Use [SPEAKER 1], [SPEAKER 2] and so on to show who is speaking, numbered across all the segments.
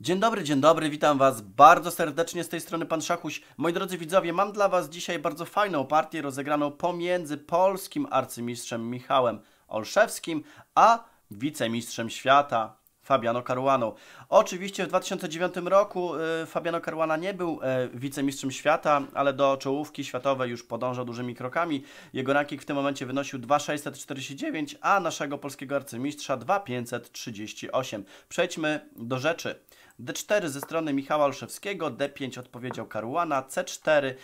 [SPEAKER 1] Dzień dobry, dzień dobry, witam Was bardzo serdecznie z tej strony Pan Szachuś. Moi drodzy widzowie, mam dla Was dzisiaj bardzo fajną partię rozegraną pomiędzy polskim arcymistrzem Michałem Olszewskim a wicemistrzem świata Fabiano Caruano. Oczywiście w 2009 roku y, Fabiano Caruana nie był y, wicemistrzem świata, ale do czołówki światowej już podążał dużymi krokami. Jego ranking w tym momencie wynosił 2,649, a naszego polskiego arcymistrza 2,538. Przejdźmy do rzeczy. D4 ze strony Michała Olszewskiego, D5 odpowiedział Karuana, C4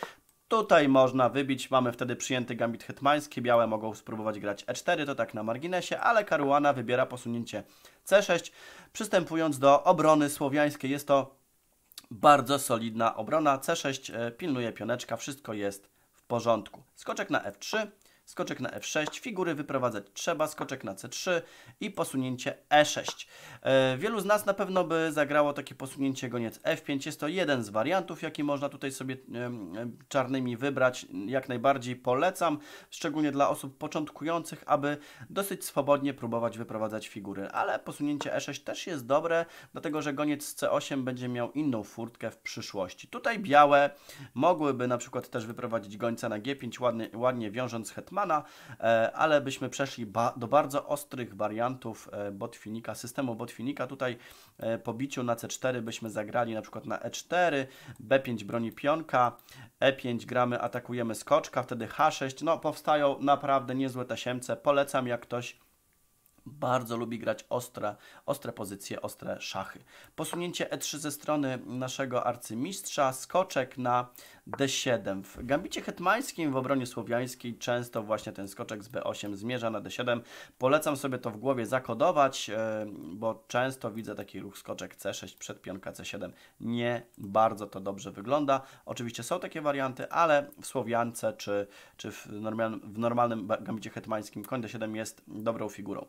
[SPEAKER 1] Tutaj można wybić, mamy wtedy przyjęty gambit hetmański, białe mogą spróbować grać e4, to tak na marginesie, ale Karuana wybiera posunięcie c6, przystępując do obrony słowiańskiej. Jest to bardzo solidna obrona, c6 e, pilnuje pioneczka, wszystko jest w porządku. Skoczek na f3, skoczek na f6, figury wyprowadzać trzeba, skoczek na c3 i posunięcie e6. E, wielu z nas na pewno by zagrało takie posunięcie goniec f5, jest to jeden z wariantów, jaki można tutaj sobie czarnymi wybrać, jak najbardziej polecam, szczególnie dla osób początkujących, aby dosyć swobodnie próbować wyprowadzać figury, ale posunięcie e6 też jest dobre, dlatego że goniec c8 będzie miał inną furtkę w przyszłości. Tutaj białe mogłyby na przykład też wyprowadzić gońca na g5, ładnie, ładnie wiążąc hetmanem, E, ale byśmy przeszli ba do bardzo ostrych wariantów e, botfinika, systemu botfinika. Tutaj e, po biciu na C4 byśmy zagrali na przykład na E4, B5 broni pionka, E5 gramy, atakujemy skoczka, wtedy H6. No powstają naprawdę niezłe tasiemce. Polecam jak ktoś bardzo lubi grać ostre, ostre pozycje, ostre szachy. Posunięcie E3 ze strony naszego arcymistrza, skoczek na D7. W gambicie hetmańskim w obronie słowiańskiej często właśnie ten skoczek z B8 zmierza na D7. Polecam sobie to w głowie zakodować, e, bo często widzę taki ruch skoczek C6 przed pionka C7. Nie bardzo to dobrze wygląda. Oczywiście są takie warianty, ale w Słowiance czy, czy w, normal, w normalnym gambicie hetmańskim koń D7 jest dobrą figurą.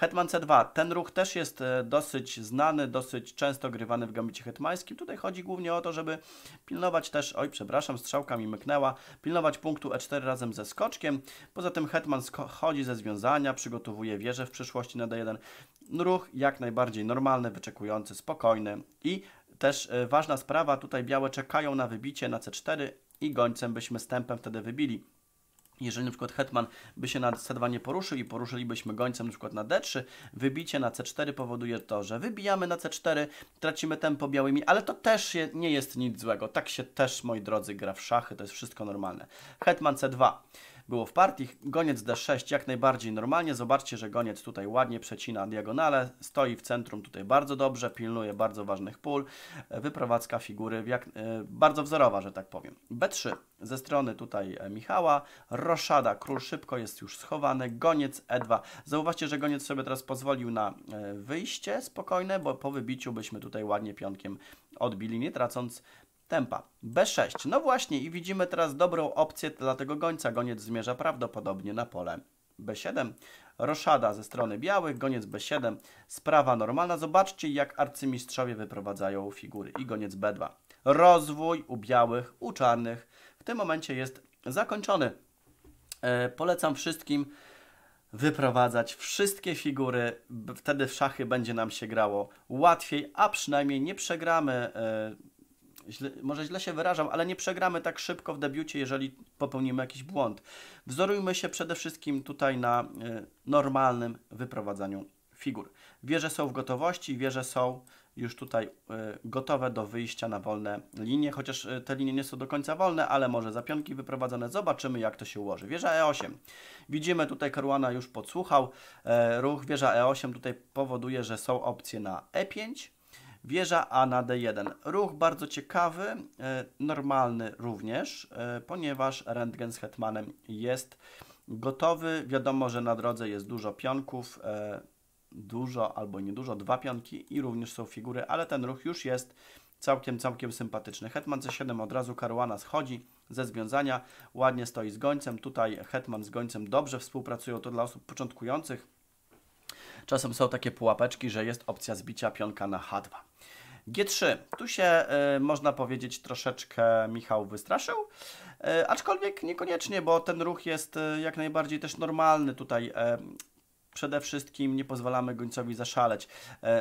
[SPEAKER 1] Hetman C2. Ten ruch też jest e, dosyć znany, dosyć często grywany w gambicie hetmańskim. Tutaj chodzi głównie o to, żeby pilnować też, oj przepraszam, strzałka mi myknęła, pilnować punktu E4 razem ze skoczkiem. Poza tym hetman chodzi ze związania, przygotowuje wieżę w przyszłości na D1. Ruch jak najbardziej normalny, wyczekujący, spokojny i też e, ważna sprawa, tutaj białe czekają na wybicie na C4 i gońcem byśmy stępem wtedy wybili. Jeżeli na przykład hetman by się na c2 nie poruszył i poruszylibyśmy gońcem na przykład na d3, wybicie na c4 powoduje to, że wybijamy na c4, tracimy tempo białymi, ale to też je, nie jest nic złego. Tak się też, moi drodzy, gra w szachy, to jest wszystko normalne. Hetman c2 było w partii. Goniec D6 jak najbardziej normalnie. Zobaczcie, że goniec tutaj ładnie przecina diagonale, stoi w centrum tutaj bardzo dobrze, pilnuje bardzo ważnych pól. E, wyprowadzka figury jak, e, bardzo wzorowa, że tak powiem. B3 ze strony tutaj e, Michała. Roszada, król szybko jest już schowany. Goniec E2. Zauważcie, że goniec sobie teraz pozwolił na wyjście spokojne, bo po wybiciu byśmy tutaj ładnie pionkiem odbili, nie tracąc tempa. B6. No właśnie i widzimy teraz dobrą opcję dla tego gońca. Goniec zmierza prawdopodobnie na pole B7. Roszada ze strony białych, goniec B7. Sprawa normalna. Zobaczcie jak arcymistrzowie wyprowadzają figury i goniec B2. Rozwój u białych, u czarnych w tym momencie jest zakończony. E, polecam wszystkim wyprowadzać wszystkie figury, wtedy w szachy będzie nam się grało łatwiej, a przynajmniej nie przegramy e, źle, może źle się wyrażam, ale nie przegramy tak szybko w debiucie, jeżeli popełnimy jakiś błąd. Wzorujmy się przede wszystkim tutaj na e, normalnym wyprowadzaniu figur. Wieże są w gotowości, wieże są już tutaj e, gotowe do wyjścia na wolne linie, chociaż e, te linie nie są do końca wolne, ale może zapionki wyprowadzane. wyprowadzone. Zobaczymy, jak to się ułoży. Wieża E8. Widzimy tutaj, Karuana już podsłuchał. Ruch wieża E8 tutaj powoduje, że są opcje na E5, Wieża A na D1. Ruch bardzo ciekawy, e, normalny również, e, ponieważ rentgen z hetmanem jest gotowy. Wiadomo, że na drodze jest dużo pionków, e, dużo albo niedużo, dwa pionki i również są figury, ale ten ruch już jest całkiem, całkiem sympatyczny. Hetman C7 od razu Karuana schodzi ze związania, ładnie stoi z gońcem. Tutaj Hetman z gońcem dobrze współpracują, to dla osób początkujących Czasem są takie pułapeczki, że jest opcja zbicia pionka na H2. G3. Tu się y, można powiedzieć troszeczkę Michał wystraszył, y, aczkolwiek niekoniecznie, bo ten ruch jest y, jak najbardziej też normalny tutaj. Przede wszystkim nie pozwalamy gońcowi zaszaleć.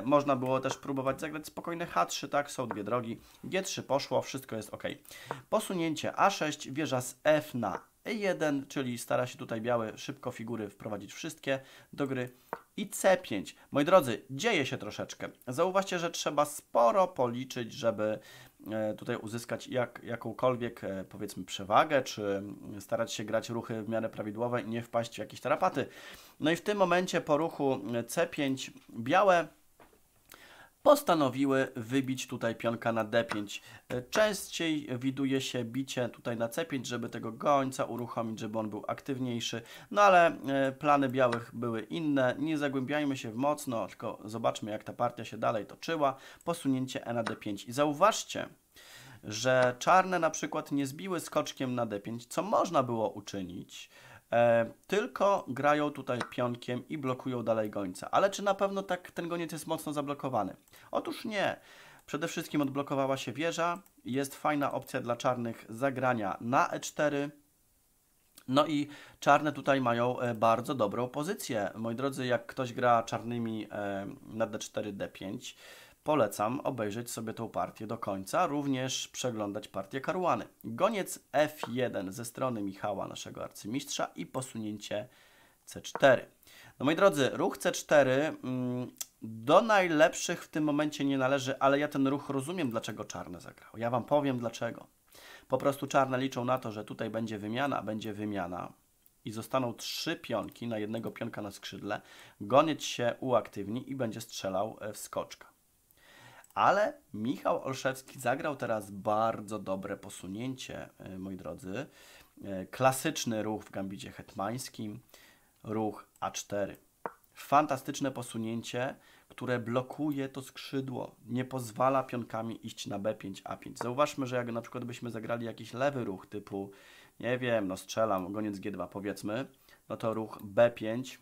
[SPEAKER 1] można było też próbować zagrać spokojne H3, tak? Są dwie drogi. G3 poszło, wszystko jest ok. Posunięcie A6, wieża z F na E1, czyli stara się tutaj białe szybko figury wprowadzić wszystkie do gry. I C5. Moi drodzy, dzieje się troszeczkę. Zauważcie, że trzeba sporo policzyć, żeby e, tutaj uzyskać jak, jakąkolwiek, e, powiedzmy, przewagę, czy starać się grać ruchy w miarę prawidłowe i nie wpaść w jakieś tarapaty. No i w tym momencie po ruchu e, C5 białe postanowiły wybić tutaj pionka na d5. E, częściej widuje się bicie tutaj na c5, żeby tego gońca uruchomić, żeby on był aktywniejszy, no ale e, plany białych były inne. Nie zagłębiajmy się w mocno, tylko zobaczmy jak ta partia się dalej toczyła. Posunięcie e na d5 i zauważcie, że czarne na przykład nie zbiły skoczkiem na d5, co można było uczynić, E, tylko grają tutaj pionkiem i blokują dalej gońca. Ale czy na pewno tak ten goniec jest mocno zablokowany? Otóż nie. Przede wszystkim odblokowała się wieża. Jest fajna opcja dla czarnych zagrania na e4. No i czarne tutaj mają e, bardzo dobrą pozycję. Moi drodzy, jak ktoś gra czarnymi na d4, d5, Polecam obejrzeć sobie tą partię do końca, również przeglądać partię karłany. Goniec F1 ze strony Michała, naszego arcymistrza i posunięcie C4. No moi drodzy, ruch C4 mm, do najlepszych w tym momencie nie należy, ale ja ten ruch rozumiem, dlaczego czarne zagrał. Ja Wam powiem dlaczego. Po prostu czarne liczą na to, że tutaj będzie wymiana, będzie wymiana i zostaną trzy pionki na jednego pionka na skrzydle. Goniec się uaktywni i będzie strzelał e, w skoczka. Ale Michał Olszewski zagrał teraz bardzo dobre posunięcie, e, moi drodzy. E, klasyczny ruch w gambicie hetmańskim, ruch A4. Fantastyczne posunięcie, które blokuje to skrzydło, nie pozwala pionkami iść na B5, A5. Zauważmy, że jak na przykład byśmy zagrali jakiś lewy ruch typu, nie wiem, no strzelam, goniec G2 powiedzmy, no to ruch B5,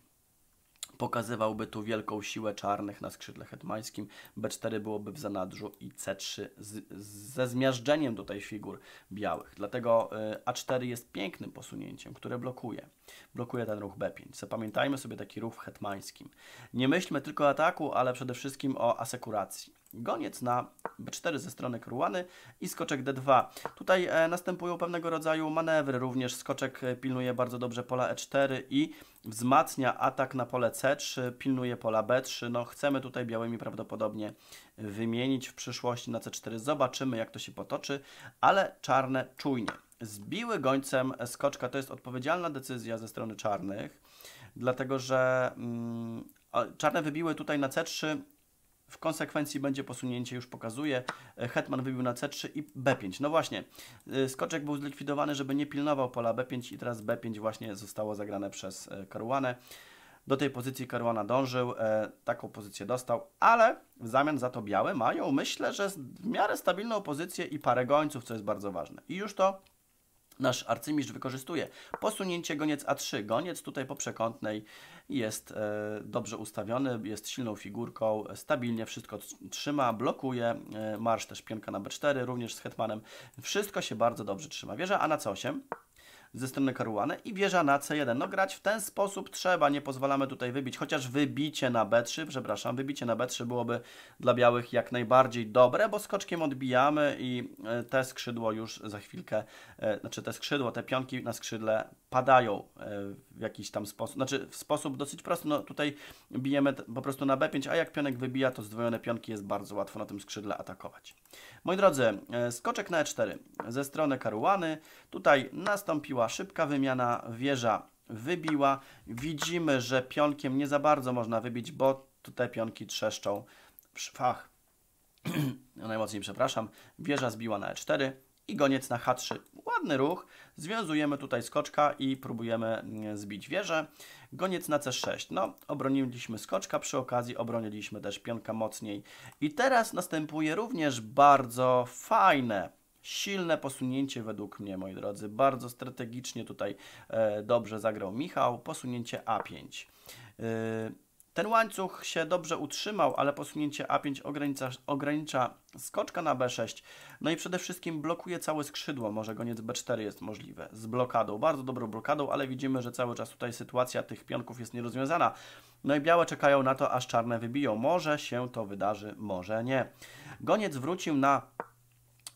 [SPEAKER 1] pokazywałby tu wielką siłę czarnych na skrzydle hetmańskim, b4 byłoby w zanadrzu i c3 z, ze zmiażdżeniem tutaj figur białych. Dlatego e, a4 jest pięknym posunięciem, które blokuje. Blokuje ten ruch b5. Zapamiętajmy sobie taki ruch hetmańskim. Nie myślmy tylko o ataku, ale przede wszystkim o asekuracji goniec na b4 ze strony krułany i skoczek d2. Tutaj e, następują pewnego rodzaju manewry, również skoczek e, pilnuje bardzo dobrze pola e4 i wzmacnia atak na pole c3, pilnuje pola b3. No, chcemy tutaj białymi prawdopodobnie wymienić w przyszłości na c4. Zobaczymy jak to się potoczy, ale czarne czujnie. Zbiły gońcem skoczka, to jest odpowiedzialna decyzja ze strony czarnych, dlatego że mm, czarne wybiły tutaj na c3 w konsekwencji będzie posunięcie, już pokazuje. Hetman wybił na C3 i B5. No właśnie, e, skoczek był zlikwidowany, żeby nie pilnował pola B5 i teraz B5 właśnie zostało zagrane przez e, Karuanę. Do tej pozycji Karuana dążył, e, taką pozycję dostał, ale w zamian za to białe mają, myślę, że w miarę stabilną pozycję i parę gońców, co jest bardzo ważne. I już to nasz arcymistrz wykorzystuje. Posunięcie goniec A3. Goniec tutaj po przekątnej jest e, dobrze ustawiony, jest silną figurką, stabilnie wszystko trzyma, blokuje e, marsz też pionka na B4, również z hetmanem. Wszystko się bardzo dobrze trzyma. Wieża A na C8 ze strony Karuany i wieża na C1. No grać w ten sposób trzeba, nie pozwalamy tutaj wybić, chociaż wybicie na B3, przepraszam, wybicie na B3 byłoby dla białych jak najbardziej dobre, bo skoczkiem odbijamy i e, te skrzydło już za chwilkę, e, znaczy te skrzydło, te pionki na skrzydle padają e, w jakiś tam sposób, znaczy w sposób dosyć prosty, no tutaj bijemy po prostu na B5, a jak pionek wybija, to zdwojone pionki jest bardzo łatwo na tym skrzydle atakować. Moi drodzy, skoczek na E4 ze strony Karuany, Tutaj nastąpiła szybka wymiana, wieża wybiła. Widzimy, że pionkiem nie za bardzo można wybić, bo tutaj pionki trzeszczą w szwach. Najmocniej przepraszam. Wieża zbiła na E4 i goniec na H3. Ładny ruch. Związujemy tutaj skoczka i próbujemy mm, zbić wieżę. Goniec na C6. No, obroniliśmy skoczka, przy okazji obroniliśmy też pionka mocniej. I teraz następuje również bardzo fajne silne posunięcie według mnie, moi drodzy. Bardzo strategicznie tutaj e, dobrze zagrał Michał. Posunięcie A5. E, ten łańcuch się dobrze utrzymał, ale posunięcie A5 ogranicza, ogranicza skoczka na B6. No i przede wszystkim blokuje całe skrzydło. Może goniec B4 jest możliwe. Z blokadą, bardzo dobrą blokadą, ale widzimy, że cały czas tutaj sytuacja tych pionków jest nierozwiązana. No i białe czekają na to, aż czarne wybiją. Może się to wydarzy, może nie. Goniec wrócił na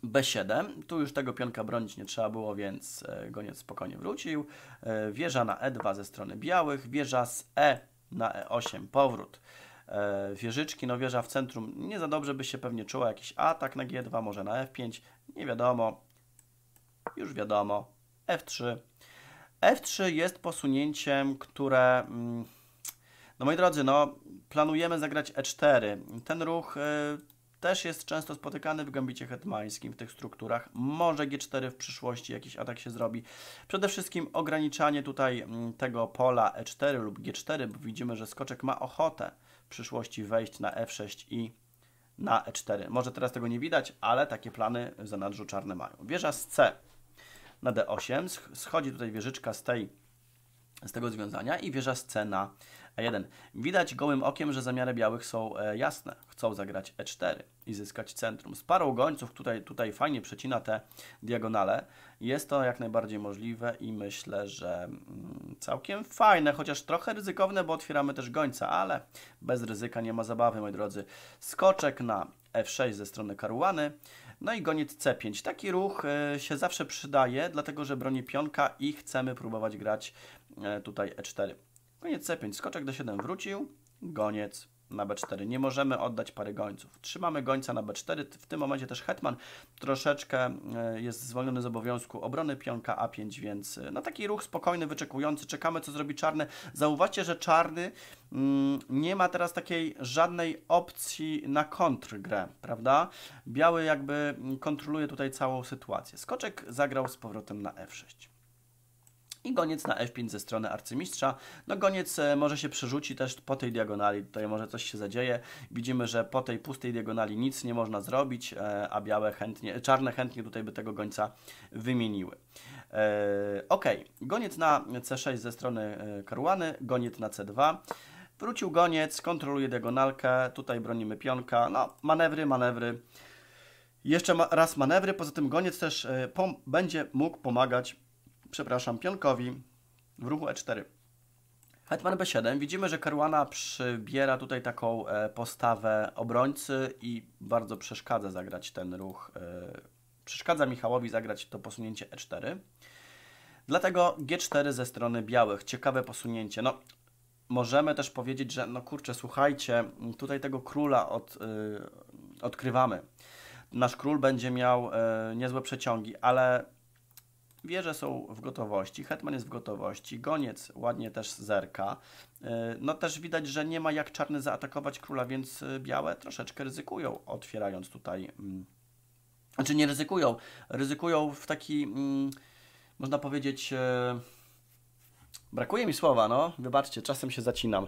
[SPEAKER 1] B7. Tu już tego pionka bronić nie trzeba było, więc e, goniec spokojnie wrócił. E, wieża na E2 ze strony białych, wieża z E na E8 powrót. E, wieżyczki, no wieża w centrum nie za dobrze by się pewnie czuła, jakiś atak na G2, może na F5, nie wiadomo. Już wiadomo. F3. F3 jest posunięciem, które... Mm, no moi drodzy, no planujemy zagrać E4. Ten ruch też jest często spotykany w gambicie hetmańskim, w tych strukturach. Może G4 w przyszłości jakiś atak się zrobi. Przede wszystkim ograniczanie tutaj mm, tego pola E4 lub G4, bo widzimy, że skoczek ma ochotę w przyszłości wejść na F6 i na E4. Może teraz tego nie widać, ale takie plany w zanadrzu czarne mają. Wieża z C na D8, e schodzi tutaj wieżyczka z tej z tego związania i wieża z C na 1 Widać gołym okiem, że zamiary białych są e, jasne. Chcą zagrać E4 i zyskać centrum. Z parą gońców, tutaj, tutaj fajnie przecina te diagonale. Jest to jak najbardziej możliwe i myślę, że mm, całkiem fajne, chociaż trochę ryzykowne, bo otwieramy też gońca, ale bez ryzyka nie ma zabawy, moi drodzy. Skoczek na F6 e ze strony Karuany. No i goniec C5. Taki ruch e, się zawsze przydaje, dlatego że broni pionka i chcemy próbować grać tutaj E4. Koniec C5, skoczek D7 wrócił, goniec na B4. Nie możemy oddać pary gońców. Trzymamy gońca na B4. W tym momencie też hetman troszeczkę e, jest zwolniony z obowiązku obrony pionka A5, więc e, na taki ruch spokojny, wyczekujący, czekamy co zrobi czarny. Zauważcie, że czarny mm, nie ma teraz takiej żadnej opcji na kontrgrę, prawda? Biały jakby kontroluje tutaj całą sytuację. Skoczek zagrał z powrotem na F6 i goniec na f5 ze strony arcymistrza. No goniec e, może się przerzuci też po tej diagonali, tutaj może coś się zadzieje. Widzimy, że po tej pustej diagonali nic nie można zrobić, e, a białe chętnie, czarne chętnie tutaj by tego gońca wymieniły. E, ok, goniec na c6 ze strony karłany, goniec na c2. Wrócił goniec, kontroluje diagonalkę, tutaj bronimy pionka, no manewry, manewry. Jeszcze raz manewry, poza tym goniec też będzie mógł pomagać przepraszam, pionkowi w ruchu E4. Hetman B7. Widzimy, że Karuana przybiera tutaj taką e, postawę obrońcy i bardzo przeszkadza zagrać ten ruch. E, przeszkadza Michałowi zagrać to posunięcie E4. Dlatego G4 ze strony białych. Ciekawe posunięcie. No, możemy też powiedzieć, że no kurczę, słuchajcie, tutaj tego króla od, y, odkrywamy. Nasz król będzie miał e, niezłe przeciągi, ale Wieże są w gotowości, hetman jest w gotowości, goniec ładnie też zerka. E, no też widać, że nie ma jak czarny zaatakować króla, więc e, białe troszeczkę ryzykują, otwierając tutaj... Mm, znaczy nie ryzykują, ryzykują w taki, mm, można powiedzieć... E, Brakuje mi słowa, no. Wybaczcie, czasem się zacinam.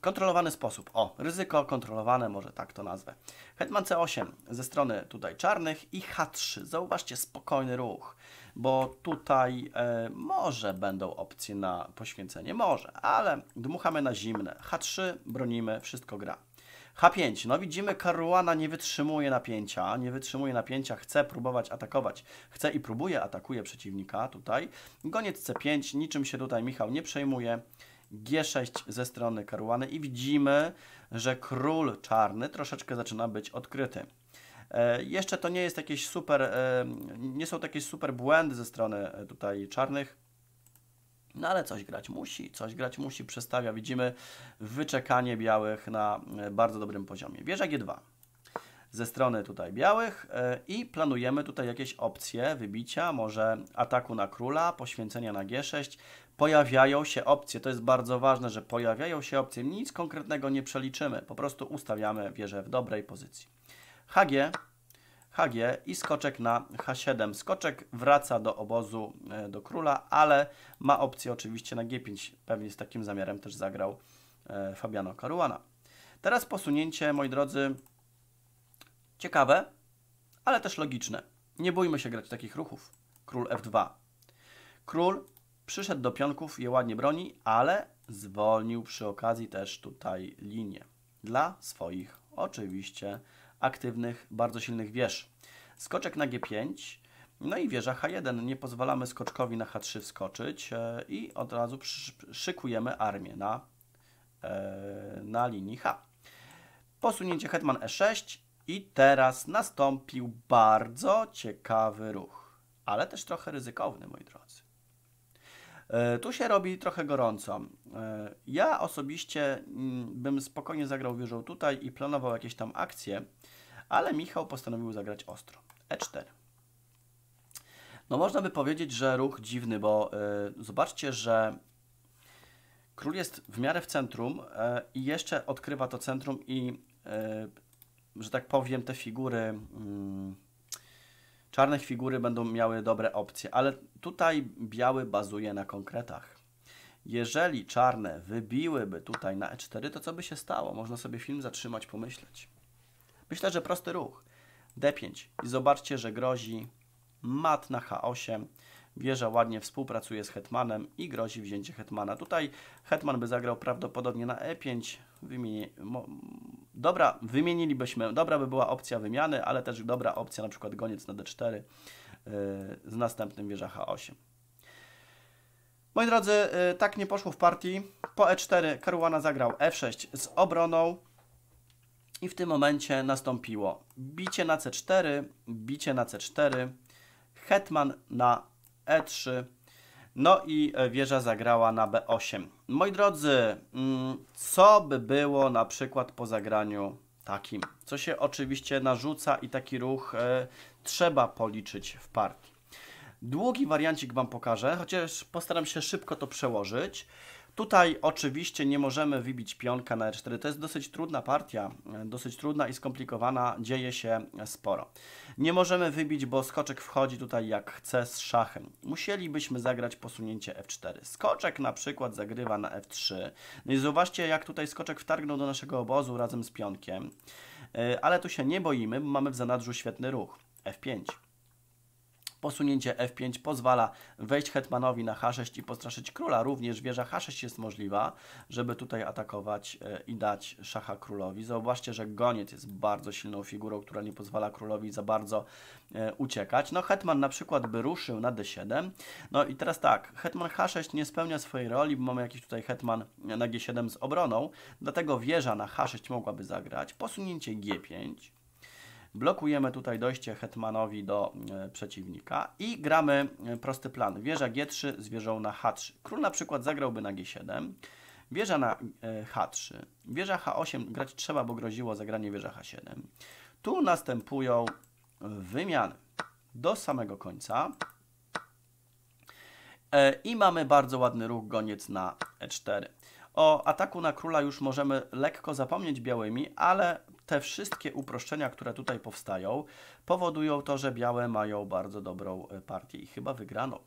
[SPEAKER 1] Kontrolowany sposób. O, ryzyko kontrolowane, może tak to nazwę. Hetman C8 ze strony tutaj czarnych i H3. Zauważcie, spokojny ruch, bo tutaj e, może będą opcje na poświęcenie, może, ale dmuchamy na zimne. H3, bronimy, wszystko gra. H5. No widzimy, Karuana nie wytrzymuje napięcia, nie wytrzymuje napięcia, chce próbować atakować. Chce i próbuje, atakuje przeciwnika tutaj. Goniec C5, niczym się tutaj Michał nie przejmuje. G6 ze strony Karuany i widzimy, że król czarny troszeczkę zaczyna być odkryty. E, jeszcze to nie jest jakieś super, e, nie są jakieś super błędy ze strony e, tutaj czarnych. No ale coś grać musi, coś grać musi, przestawia, widzimy wyczekanie białych na e, bardzo dobrym poziomie. Wieża G2 ze strony tutaj białych e, i planujemy tutaj jakieś opcje wybicia, może ataku na króla, poświęcenia na G6. Pojawiają się opcje, to jest bardzo ważne, że pojawiają się opcje, nic konkretnego nie przeliczymy, po prostu ustawiamy wieżę w dobrej pozycji. HG HG i skoczek na H7. Skoczek wraca do obozu e, do króla, ale ma opcję oczywiście na G5. Pewnie z takim zamiarem też zagrał e, Fabiano Caruana. Teraz posunięcie, moi drodzy, ciekawe, ale też logiczne. Nie bójmy się grać takich ruchów. Król F2. Król przyszedł do pionków, je ładnie broni, ale zwolnił przy okazji też tutaj linię. Dla swoich oczywiście aktywnych, bardzo silnych wież. Skoczek na G5, no i wieża H1. Nie pozwalamy skoczkowi na H3 wskoczyć e, i od razu szykujemy armię na, e, na linii H. Posunięcie hetman E6 i teraz nastąpił bardzo ciekawy ruch, ale też trochę ryzykowny, moi drodzy. E, tu się robi trochę gorąco. Ja osobiście mm, bym spokojnie zagrał wieżą tutaj i planował jakieś tam akcje, ale Michał postanowił zagrać ostro. E4. No można by powiedzieć, że ruch dziwny, bo y, zobaczcie, że król jest w miarę w centrum y, i jeszcze odkrywa to centrum i, y, że tak powiem, te figury, mm, czarne figury będą miały dobre opcje, ale tutaj biały bazuje na konkretach. Jeżeli czarne wybiłyby tutaj na e4, to co by się stało? Można sobie film zatrzymać, pomyśleć. Myślę, że prosty ruch. D5 i zobaczcie, że grozi mat na H8. Wieża ładnie współpracuje z hetmanem i grozi wzięcie hetmana. Tutaj hetman by zagrał prawdopodobnie na E5. Wymieni... Dobra, wymienilibyśmy, dobra by była opcja wymiany, ale też dobra opcja na przykład goniec na D4 yy, z następnym wieża H8. Moi drodzy, yy, tak nie poszło w partii. Po E4 Karuana zagrał F6 e z obroną. I w tym momencie nastąpiło bicie na C4, bicie na C4, hetman na E3, no i e, wieża zagrała na B8. Moi drodzy, mm, co by było na przykład po zagraniu takim? Co się oczywiście narzuca i taki ruch e, trzeba policzyć w partii. Długi wariancik Wam pokażę, chociaż postaram się szybko to przełożyć. Tutaj oczywiście nie możemy wybić pionka na e4. To jest dosyć trudna partia, e, dosyć trudna i skomplikowana, dzieje się sporo. Nie możemy wybić, bo skoczek wchodzi tutaj jak chce z szachem. Musielibyśmy zagrać posunięcie f4. Skoczek na przykład zagrywa na f3. No i zobaczcie, jak tutaj skoczek wtargnął do naszego obozu razem z pionkiem. E, ale tu się nie boimy, bo mamy w zanadrzu świetny ruch. f5. Posunięcie f5 pozwala wejść hetmanowi na h6 i postraszyć króla. Również wieża h6 jest możliwa, żeby tutaj atakować e, i dać szacha królowi. Zobaczcie, że goniec jest bardzo silną figurą, która nie pozwala królowi za bardzo e, uciekać. No hetman na przykład by ruszył na d7. No i teraz tak, hetman h6 nie spełnia swojej roli, bo mamy jakiś tutaj hetman na g7 z obroną, dlatego wieża na h6 mogłaby zagrać. Posunięcie g5 blokujemy tutaj dojście hetmanowi do e, przeciwnika i gramy e, prosty plan. Wieża G3 z wieżą na H3. Król na przykład zagrałby na G7, wieża na e, H3, wieża H8 grać trzeba, bo groziło zagranie wieża H7. Tu następują wymiany do samego końca. I mamy bardzo ładny ruch goniec na E4. O ataku na króla już możemy lekko zapomnieć białymi, ale te wszystkie uproszczenia, które tutaj powstają, powodują to, że białe mają bardzo dobrą e, partię i chyba wygrano.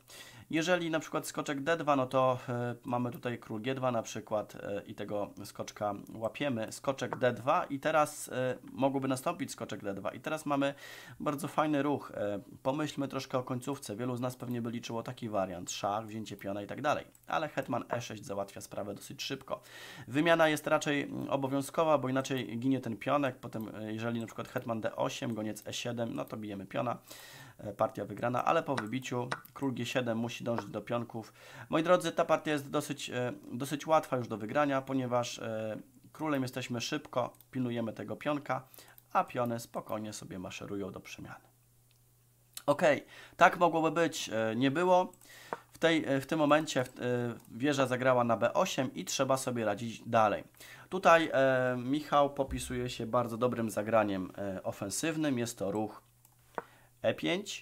[SPEAKER 1] Jeżeli na przykład skoczek D2, no to e, mamy tutaj król G2 na przykład e, i tego skoczka łapiemy, skoczek D2 i teraz mogłoby nastąpić skoczek D2 i teraz mamy bardzo fajny ruch. Pomyślmy troszkę o końcówce. Wielu z nas pewnie by liczyło taki wariant, szach, wzięcie piona i tak dalej, ale hetman E6 załatwia sprawę dosyć szybko. Wymiana jest raczej mm, obowiązkowa, bo inaczej ginie ten pionek, potem jeżeli na przykład hetman D8, goniec E7, 7, no to bijemy piona, e, partia wygrana, ale po wybiciu król G7 musi dążyć do pionków. Moi drodzy, ta partia jest dosyć, e, dosyć łatwa już do wygrania, ponieważ e, królem jesteśmy szybko, pilnujemy tego pionka, a piony spokojnie sobie maszerują do przemiany. Ok, tak mogłoby być, nie było. W, tej, w tym momencie e, wieża zagrała na B8 i trzeba sobie radzić dalej. Tutaj e, Michał popisuje się bardzo dobrym zagraniem e, ofensywnym. Jest to ruch E5.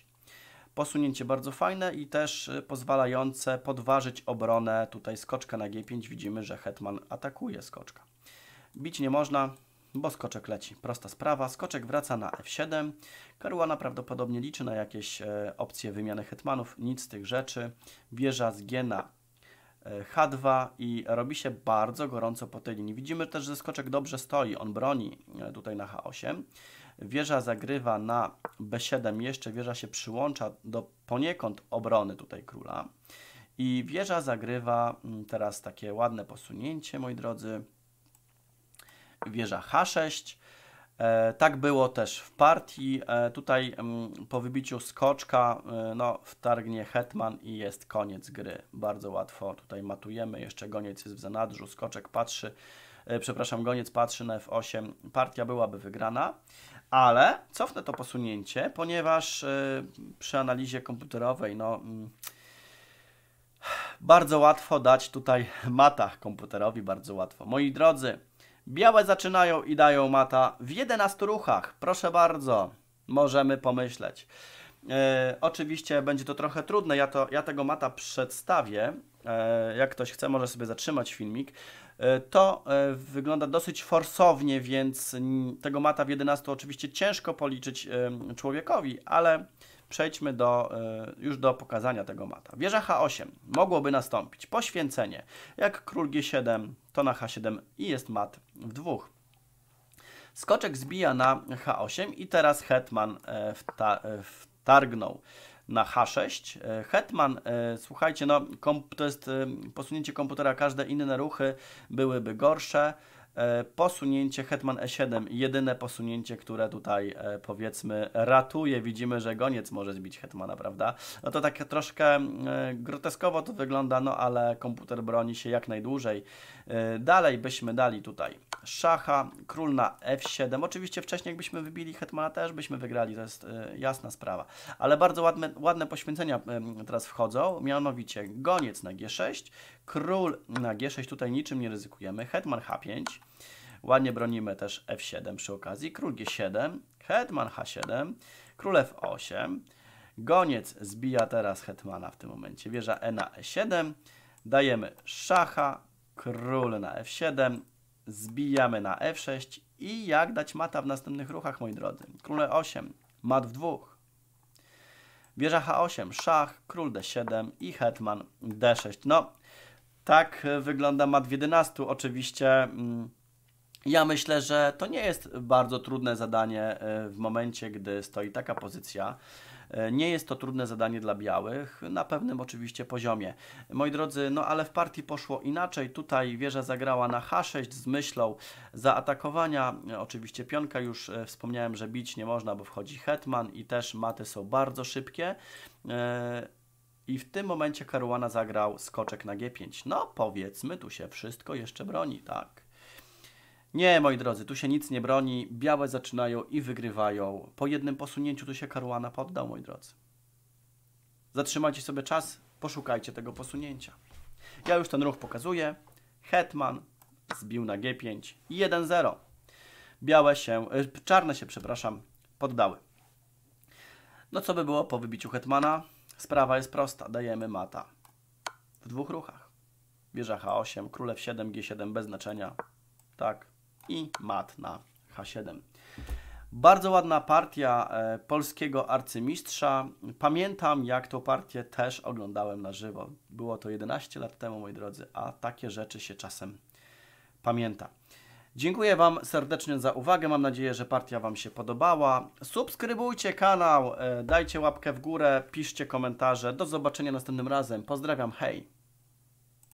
[SPEAKER 1] Posunięcie bardzo fajne i też pozwalające podważyć obronę. Tutaj skoczka na G5. Widzimy, że Hetman atakuje skoczka. Bić nie można, bo skoczek leci. Prosta sprawa, skoczek wraca na f7, Karuana prawdopodobnie liczy na jakieś e, opcje wymiany hetmanów, nic z tych rzeczy, wieża z g na e, H2 i robi się bardzo gorąco po tej linii. Widzimy też, że skoczek dobrze stoi, on broni e, tutaj na H8. Wieża zagrywa na B7, jeszcze wieża się przyłącza do poniekąd obrony tutaj króla. I wieża zagrywa mm, teraz takie ładne posunięcie, moi drodzy, wieża H6. E, tak było też w partii. E, tutaj mm, po wybiciu skoczka e, no, wtargnie hetman i jest koniec gry. Bardzo łatwo tutaj matujemy. Jeszcze goniec jest w zanadrzu. Skoczek patrzy, przepraszam, goniec patrzy na F8. Partia byłaby wygrana, ale cofnę to posunięcie, ponieważ przy analizie komputerowej no, mm, bardzo łatwo dać tutaj matach komputerowi, bardzo łatwo. Moi drodzy, Białe zaczynają i dają mata w 11 ruchach. Proszę bardzo, możemy pomyśleć. E, oczywiście będzie to trochę trudne, ja, to, ja tego mata przedstawię. E, jak ktoś chce, może sobie zatrzymać filmik. E, to wygląda dosyć forsownie, więc tego mata w 11 oczywiście ciężko policzyć człowiekowi, ale przejdźmy do, e, już do pokazania tego mata. Wieża H8. Mogłoby nastąpić poświęcenie. Jak król G7, to na H7 i jest mat w dwóch. Skoczek zbija na H8 i teraz hetman e, e, wtargnął na H6. Hetman, słuchajcie, no, to jest posunięcie komputera, każde inne ruchy byłyby gorsze. E, posunięcie Hetman E7, jedyne posunięcie, które tutaj e, powiedzmy ratuje. Widzimy, że goniec może zbić Hetmana, prawda? No to tak troszkę e, groteskowo to wygląda, no ale komputer broni się jak najdłużej. Dalej byśmy dali tutaj szacha, król na f7. Oczywiście wcześniej jakbyśmy wybili hetmana też byśmy wygrali, to jest e, jasna sprawa. Ale bardzo ładne, ładne poświęcenia teraz wchodzą, mianowicie goniec na g6, król na g6, tutaj niczym nie ryzykujemy, hetman h5. Ładnie bronimy też f7 przy okazji, król g7, hetman h7, król f8. Goniec zbija teraz hetmana w tym momencie, wieża e na e7. Dajemy szacha, król na f7, zbijamy na f6 i jak dać mata w następnych ruchach, moi drodzy. Król e8, mat w dwóch. Wieża h8, szach, król d7 i hetman d6. No, tak wygląda mat w 11. Oczywiście mm, ja myślę, że to nie jest bardzo trudne zadanie e, w momencie, gdy stoi taka pozycja. E, nie jest to trudne zadanie dla białych, na pewnym oczywiście poziomie. Moi drodzy, no ale w partii poszło inaczej. Tutaj wieża zagrała na H6 z myślą zaatakowania. E, oczywiście pionka już e, wspomniałem, że bić nie można, bo wchodzi hetman i też maty są bardzo szybkie. I w tym momencie Karuana zagrał skoczek na G5. No powiedzmy, tu się wszystko jeszcze broni, tak? Nie, moi drodzy, tu się nic nie broni. Białe zaczynają i wygrywają. Po jednym posunięciu tu się Karuana poddał, moi drodzy. Zatrzymajcie sobie czas, poszukajcie tego posunięcia. Ja już ten ruch pokazuję. Hetman zbił na G5 i 1-0. Białe się, e, czarne się, przepraszam, poddały. No co by było po wybiciu Hetmana? Sprawa jest prosta. Dajemy mata w dwóch ruchach. Bieża H8, w 7, G7 bez znaczenia. Tak, i mat na H7. Bardzo ładna partia e, polskiego arcymistrza. Pamiętam, jak tą partię też oglądałem na żywo. Było to 11 lat temu, moi drodzy, a takie rzeczy się czasem pamięta. Dziękuję Wam serdecznie za uwagę. Mam nadzieję, że partia Wam się podobała. Subskrybujcie kanał, e, dajcie łapkę w górę, piszcie komentarze. Do zobaczenia następnym razem. Pozdrawiam, hej!